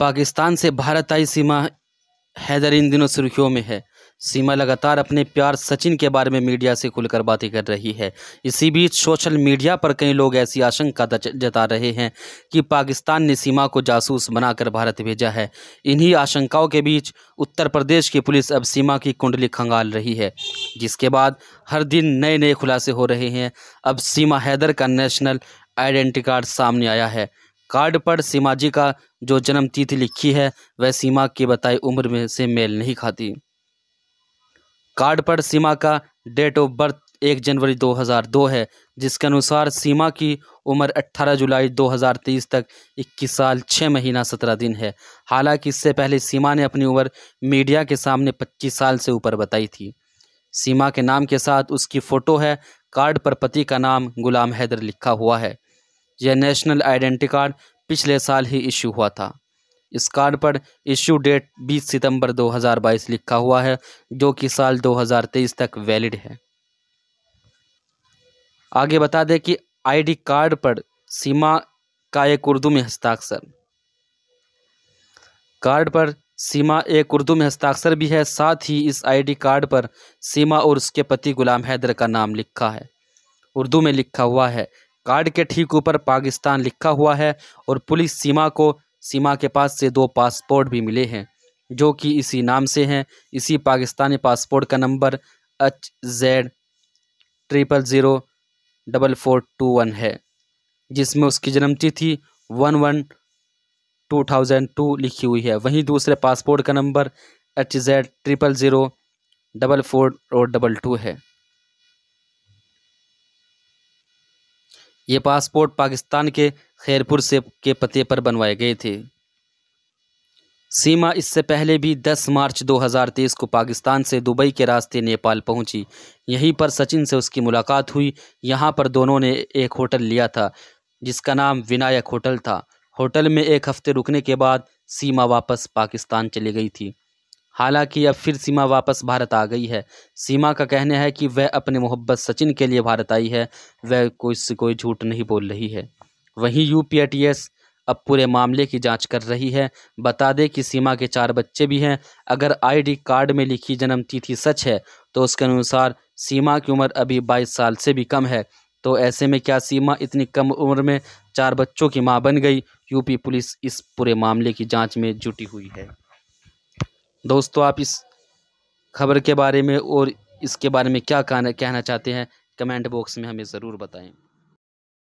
पाकिस्तान से भारत आई सीमा हैदर इन दिनों सुर्खियों में है सीमा लगातार अपने प्यार सचिन के बारे में मीडिया से खुलकर बातें कर रही है इसी बीच सोशल मीडिया पर कई लोग ऐसी आशंका जता रहे हैं कि पाकिस्तान ने सीमा को जासूस बनाकर भारत भेजा है इन्हीं आशंकाओं के बीच उत्तर प्रदेश की पुलिस अब सीमा की कुंडली खंगाल रही है जिसके बाद हर दिन नए नए खुलासे हो रहे हैं अब सीमा हैदर का नेशनल आइडेंटी कार्ड सामने आया है कार्ड पर सीमा जी का जो जन्म तिथि लिखी है वह सीमा की बताई उम्र में से मेल नहीं खाती कार्ड पर सीमा का डेट ऑफ बर्थ एक जनवरी 2002 है जिसके अनुसार सीमा की उम्र 18 जुलाई 2023 तक 21 साल 6 महीना 17 दिन है हालांकि इससे पहले सीमा ने अपनी उम्र मीडिया के सामने 25 साल से ऊपर बताई थी सीमा के नाम के साथ उसकी फ़ोटो है कार्ड पर पति का नाम गुलाम हैदर लिखा हुआ है यह नेशनल आइडेंटी कार्ड पिछले साल ही इश्यू हुआ था इस कार्ड पर इशू डेट 20 सितंबर 2022 लिखा हुआ है जो कि साल 2023 तक वैलिड है आगे बता दें कि आईडी कार्ड पर सीमा का एक उर्दू में हस्ताक्षर कार्ड पर सीमा एक उर्दू में हस्ताक्षर भी है साथ ही इस आईडी कार्ड पर सीमा और उसके पति गुलाम हैदर का नाम लिखा है उर्दू में लिखा हुआ है कार्ड के ठीक ऊपर पाकिस्तान लिखा हुआ है और पुलिस सीमा को सीमा के पास से दो पासपोर्ट भी मिले हैं जो कि इसी नाम से हैं इसी पाकिस्तानी पासपोर्ट का number H Z triple zero double four two one है जिसमें उसकी जन्म तिथि one one two thousand two लिखी हुई है वहीं दूसरे पासपोर्ट का number H Z triple zero double four और डबल टू है ये पासपोर्ट पाकिस्तान के खैरपुर से के पते पर बनवाए गए थे सीमा इससे पहले भी 10 मार्च 2023 को पाकिस्तान से दुबई के रास्ते नेपाल पहुंची यहीं पर सचिन से उसकी मुलाकात हुई यहां पर दोनों ने एक होटल लिया था जिसका नाम विनायक होटल था होटल में एक हफ्ते रुकने के बाद सीमा वापस पाकिस्तान चली गई थी हालांकि अब फिर सीमा वापस भारत आ गई है सीमा का कहना है कि वह अपने मोहब्बत सचिन के लिए भारत आई है वह कोई से कोई झूठ नहीं बोल रही है वहीं यू अब पूरे मामले की जांच कर रही है बता दें कि सीमा के चार बच्चे भी हैं अगर आईडी कार्ड में लिखी जन्म तिथि सच है तो उसके अनुसार सीमा की उम्र अभी बाईस साल से भी कम है तो ऐसे में क्या सीमा इतनी कम उम्र में चार बच्चों की माँ बन गई यूपी पुलिस इस पूरे मामले की जांच में जुटी हुई है दोस्तों आप इस खबर के बारे में और इसके बारे में क्या कहना चाहते हैं कमेंट बॉक्स में हमें ज़रूर बताएं